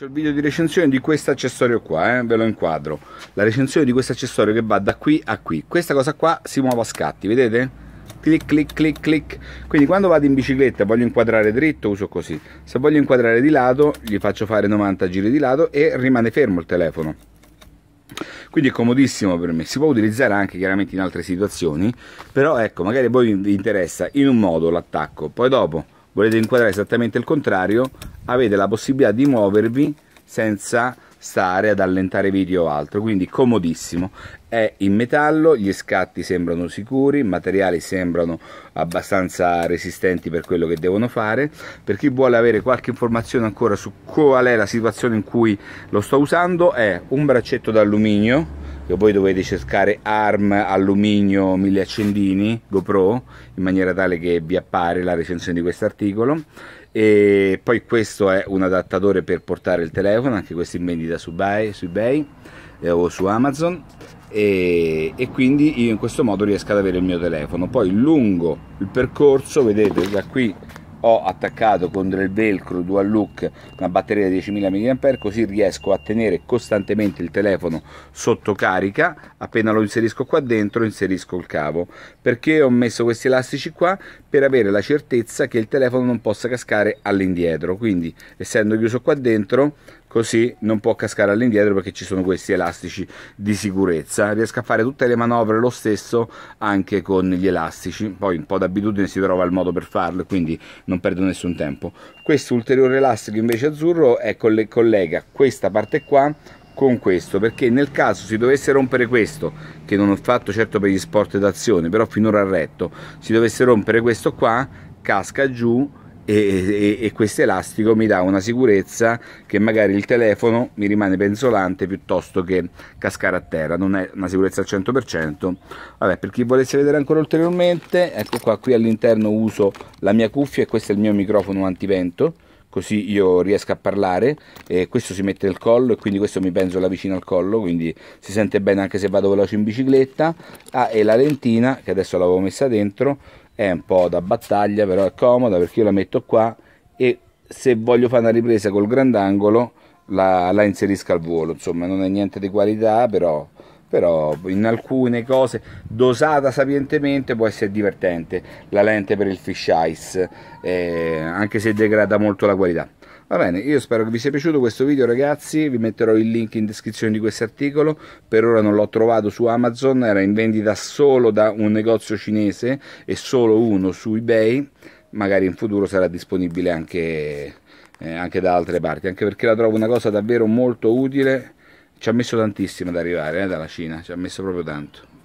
faccio il video di recensione di questo accessorio qua, eh? ve lo inquadro. La recensione di questo accessorio che va da qui a qui. Questa cosa qua si muove a scatti, vedete? Clic, clic, clic, clic. Quindi quando vado in bicicletta voglio inquadrare dritto, uso così. Se voglio inquadrare di lato, gli faccio fare 90 giri di lato e rimane fermo il telefono. Quindi è comodissimo per me. Si può utilizzare anche chiaramente in altre situazioni, però ecco, magari voi vi interessa in un modo l'attacco, poi dopo volete inquadrare esattamente il contrario, avete la possibilità di muovervi senza stare ad allentare video o altro quindi comodissimo è in metallo gli scatti sembrano sicuri i materiali sembrano abbastanza resistenti per quello che devono fare per chi vuole avere qualche informazione ancora su qual è la situazione in cui lo sto usando è un braccetto d'alluminio che voi dovete cercare ARM, alluminio, mille accendini, GoPro in maniera tale che vi appare la recensione di questo articolo e poi questo è un adattatore per portare il telefono anche questo in vendita su, buy, su ebay eh, o su amazon e, e, quindi io in questo modo riesco ad avere il mio telefono poi lungo il percorso vedete da qui ho attaccato con del velcro dual look una batteria di 10.000 mAh così riesco a tenere costantemente il telefono sotto carica appena lo inserisco qua dentro inserisco il cavo perché ho messo questi elastici qua per avere la certezza che il telefono non possa cascare all'indietro quindi essendo chiuso qua dentro così non può cascare all'indietro perché ci sono questi elastici di sicurezza riesco a fare tutte le manovre lo stesso anche con gli elastici poi un po' d'abitudine si trova il modo per farlo quindi non perdo nessun tempo questo ulteriore elastico invece azzurro è coll collega questa parte qua con questo perché nel caso si dovesse rompere questo che non ho fatto certo per gli sport d'azione però finora al retto si dovesse rompere questo qua casca giù e, e, e questo elastico mi dà una sicurezza che magari il telefono mi rimane penzolante piuttosto che cascare a terra non è una sicurezza al 100% vabbè per chi volesse vedere ancora ulteriormente ecco qua qui all'interno uso la mia cuffia e questo è il mio microfono antivento così io riesco a parlare e questo si mette nel collo e quindi questo mi penzola vicino al collo quindi si sente bene anche se vado veloce in bicicletta ah, e la lentina che adesso l'avevo messa dentro è un po' da battaglia però è comoda perché io la metto qua e se voglio fare una ripresa col grandangolo la, la inserisco al volo insomma non è niente di qualità però però in alcune cose dosata sapientemente può essere divertente la lente per il fisheye eh, anche se degrada molto la qualità Va bene, io spero che vi sia piaciuto questo video ragazzi, vi metterò il link in descrizione di questo articolo, per ora non l'ho trovato su Amazon, era in vendita solo da un negozio cinese e solo uno su eBay, magari in futuro sarà disponibile anche, eh, anche da altre parti, anche perché la trovo una cosa davvero molto utile, ci ha messo tantissimo ad arrivare eh, dalla Cina, ci ha messo proprio tanto.